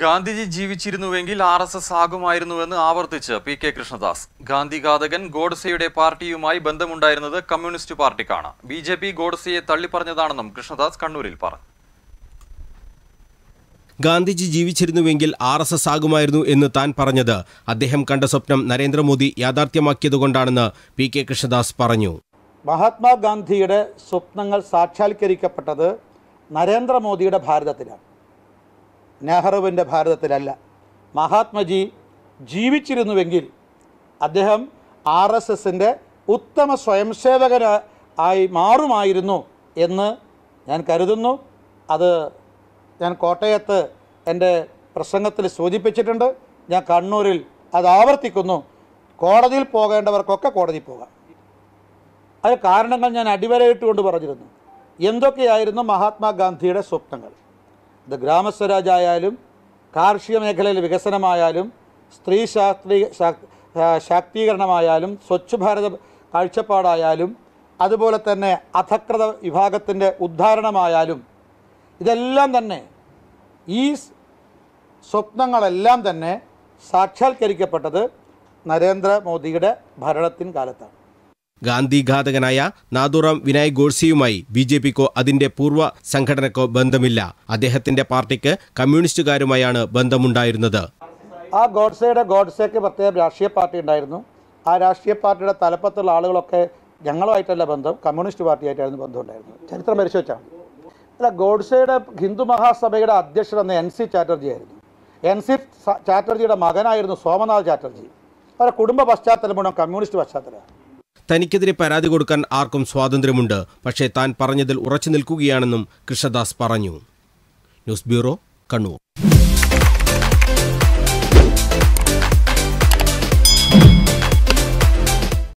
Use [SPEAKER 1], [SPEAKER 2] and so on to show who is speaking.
[SPEAKER 1] ഗാന്ധിജി ജീവിച്ചിരുന്നുവെങ്കിൽ R S S ആകുമായിരുന്നുവെന്ന് ആവർത്തിച്ച് പി കെ കൃഷ്ണദാസ് ഗാന്ധി ഘാതകൻ ഗോഡ്സെയുടെ പാർട്ടിയുമായി ബന്ധമുണ്ടായിരുന്നത് കമ്മ്യൂണിസ്റ്റ് പാർട്ടിക്കാണ് ബി ജെ പി ഗോഡ്സെയെ തള്ളിപ്പറഞ്ഞതാണെന്നും കൃഷ്ണദാസ് കണ്ണൂരിൽ പറഞ്ഞു ഗാന്ധിജി ജീവിച്ചിരുന്നുവെങ്കിൽ ആർ എസ് എസ് ആകുമായിരുന്നു എന്ന് താൻ പറഞ്ഞത് അദ്ദേഹം കണ്ട സ്വപ്നം നരേന്ദ്രമോദി യാഥാർത്ഥ്യമാക്കിയതുകൊണ്ടാണെന്ന് പി കെ കൃഷ്ണദാസ് പറഞ്ഞു
[SPEAKER 2] മഹാത്മാഗാന്ധിയുടെ സ്വപ്നങ്ങൾ സാക്ഷാത്കരിക്കപ്പെട്ടത് നരേന്ദ്രമോദിയുടെ ഭാരതത്തിലാണ് നെഹ്റുവിൻ്റെ ഭാരതത്തിലല്ല മഹാത്മജി ജീവിച്ചിരുന്നുവെങ്കിൽ അദ്ദേഹം ആർ എസ് എസിൻ്റെ ഉത്തമ സ്വയംസേവകൻ ആയി മാറുമായിരുന്നു എന്ന് ഞാൻ കരുതുന്നു അത് ഞാൻ കോട്ടയത്ത് എൻ്റെ പ്രസംഗത്തിൽ സൂചിപ്പിച്ചിട്ടുണ്ട് ഞാൻ കണ്ണൂരിൽ അത് ആവർത്തിക്കുന്നു കോടതിയിൽ പോകേണ്ടവർക്കൊക്കെ കോടതി പോകാം അതിന് കാരണങ്ങൾ ഞാൻ അടിവരയിട്ടുകൊണ്ട് പറഞ്ഞിരുന്നു എന്തൊക്കെയായിരുന്നു മഹാത്മാഗാന്ധിയുടെ സ്വപ്നങ്ങൾ ഇത് ഗ്രാമസ്വരാജ് ആയാലും കാർഷിക മേഖലയിലെ വികസനമായാലും സ്ത്രീ ശാസ്ത്രീ ശാക്തീകരണമായാലും സ്വച്ഛ് ഭാരത കാഴ്ചപ്പാടായാലും അതുപോലെ തന്നെ അധകൃത വിഭാഗത്തിൻ്റെ ഉദ്ധാരണമായാലും ഇതെല്ലാം തന്നെ ഈ സ്വപ്നങ്ങളെല്ലാം തന്നെ സാക്ഷാത്കരിക്കപ്പെട്ടത് നരേന്ദ്രമോദിയുടെ ഭരണത്തിൻ കാലത്താണ്
[SPEAKER 1] ഗാന്ധി ഘാതകനായ നാദുറാം വിനായ് ഗോഡ്സിയുമായി ബി ജെ പിക്കോ അതിന്റെ പൂർവ്വ സംഘടനക്കോ ബന്ധമില്ല അദ്ദേഹത്തിന്റെ പാർട്ടിക്ക് കമ്മ്യൂണിസ്റ്റുകാരുമായാണ് ബന്ധമുണ്ടായിരുന്നത്
[SPEAKER 2] ആ ഗോഡ്സയുടെ ഗോഡ്സെക്ക് പ്രത്യേക രാഷ്ട്രീയ പാർട്ടി ഉണ്ടായിരുന്നു ആ രാഷ്ട്രീയ പാർട്ടിയുടെ തലപ്പത്തുള്ള ആളുകളൊക്കെ ഞങ്ങളുമായിട്ടല്ല ബന്ധം കമ്മ്യൂണിസ്റ്റ് പാർട്ടിയായിട്ടായിരുന്നു ബന്ധമുണ്ടായിരുന്നത് ചരിത്രം പരിശോധിച്ചാണ് അല്ല ഗോഡ്സയുടെ ഹിന്ദു മഹാസഭയുടെ അധ്യക്ഷൻ എന്ന എൻ സി ചാറ്റർജി ആയിരുന്നു എൻ സി ചാറ്റർജിയുടെ മകനായിരുന്നു സോമനാഥ് ചാറ്റർജി അവരുടെ കുടുംബ പശ്ചാത്തലം കമ്മ്യൂണിസ്റ്റ് പശ്ചാത്തലമാണ്
[SPEAKER 1] തനിക്കെതിരെ പരാതി കൊടുക്കാൻ ആർക്കും സ്വാതന്ത്ര്യമുണ്ട് പക്ഷേ താൻ പറഞ്ഞതിൽ ഉറച്ചു നിൽക്കുകയാണെന്നും കൃഷ്ണദാസ് പറഞ്ഞു ന്യൂസ് ബ്യൂറോ കണ്ണൂർ